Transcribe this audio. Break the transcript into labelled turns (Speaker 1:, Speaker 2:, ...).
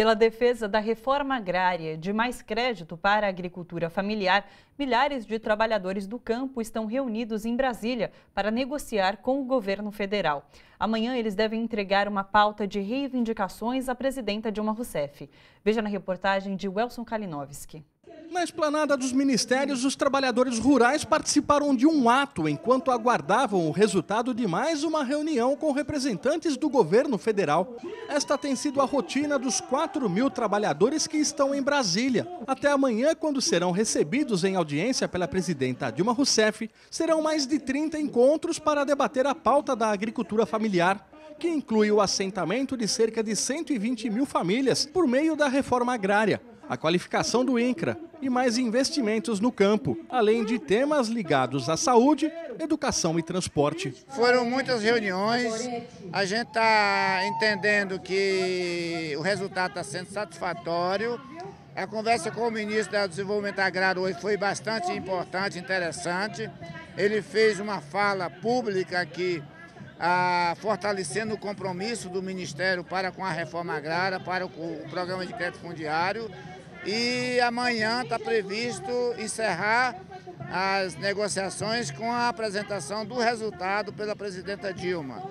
Speaker 1: Pela defesa da reforma agrária, de mais crédito para a agricultura familiar, milhares de trabalhadores do campo estão reunidos em Brasília para negociar com o governo federal. Amanhã eles devem entregar uma pauta de reivindicações à presidenta Dilma Rousseff. Veja na reportagem de Welson Kalinowski.
Speaker 2: Na esplanada dos ministérios, os trabalhadores rurais participaram de um ato enquanto aguardavam o resultado de mais uma reunião com representantes do governo federal. Esta tem sido a rotina dos 4 mil trabalhadores que estão em Brasília. Até amanhã, quando serão recebidos em audiência pela presidenta Dilma Rousseff, serão mais de 30 encontros para debater a pauta da agricultura familiar que inclui o assentamento de cerca de 120 mil famílias por meio da reforma agrária a qualificação do INCRA e mais investimentos no campo, além de temas ligados à saúde, educação e transporte.
Speaker 3: Foram muitas reuniões, a gente está entendendo que o resultado está sendo satisfatório. A conversa com o ministro do Desenvolvimento Agrário hoje foi bastante importante, interessante. Ele fez uma fala pública aqui fortalecendo o compromisso do Ministério para com a reforma agrária, para o, o programa de crédito fundiário. E amanhã está previsto encerrar as negociações com a apresentação do resultado pela presidenta Dilma.